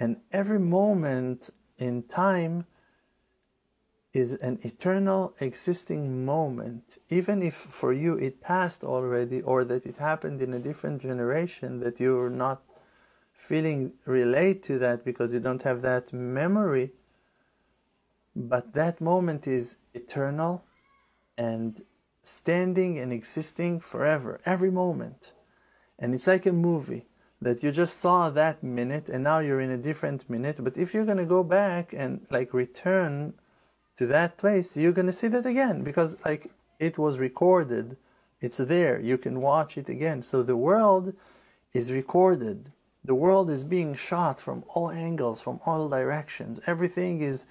and every moment in time is an eternal existing moment even if for you it passed already or that it happened in a different generation that you're not feeling relate to that because you don't have that memory but that moment is eternal and standing and existing forever every moment and it's like a movie that you just saw that minute and now you're in a different minute. But if you're going to go back and like return to that place, you're going to see that again because like it was recorded, it's there, you can watch it again. So the world is recorded, the world is being shot from all angles, from all directions. Everything is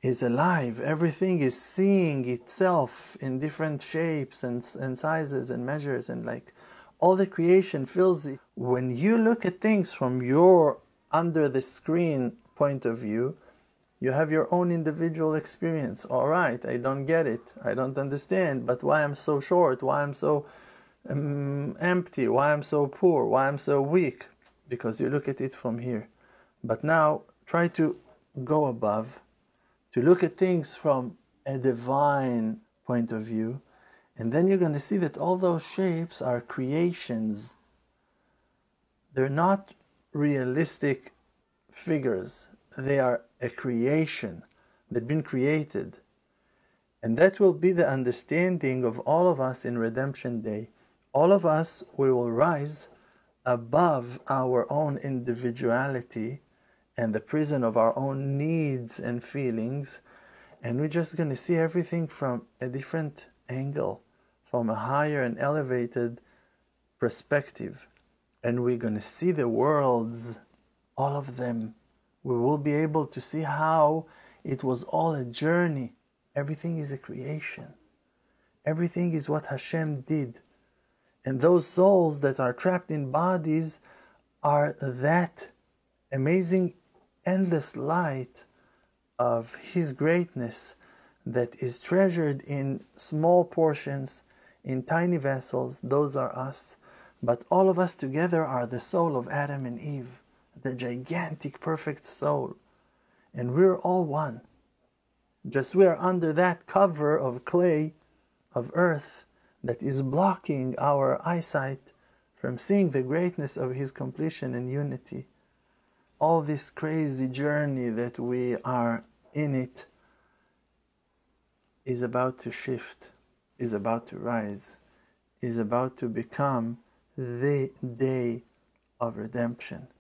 is alive. Everything is seeing itself in different shapes and, and sizes and measures and like all the creation feels. it. When you look at things from your under the screen point of view, you have your own individual experience. All right, I don't get it. I don't understand. But why I'm so short? Why I'm so um, empty? Why I'm so poor? Why I'm so weak? Because you look at it from here. But now try to go above, to look at things from a divine point of view and then you're going to see that all those shapes are creations. They're not realistic figures, they are a creation. They've been created. And that will be the understanding of all of us in Redemption Day. All of us, we will rise above our own individuality and the prison of our own needs and feelings. And we're just going to see everything from a different angle from a higher and elevated perspective. And we're going to see the worlds, all of them. We will be able to see how it was all a journey. Everything is a creation, everything is what Hashem did. And those souls that are trapped in bodies are that amazing, endless light of His greatness that is treasured in small portions in tiny vessels, those are us, but all of us together are the soul of Adam and Eve, the gigantic perfect soul. And we're all one. Just we are under that cover of clay, of earth, that is blocking our eyesight from seeing the greatness of His completion and unity. All this crazy journey that we are in it is about to shift is about to rise, is about to become the day of redemption.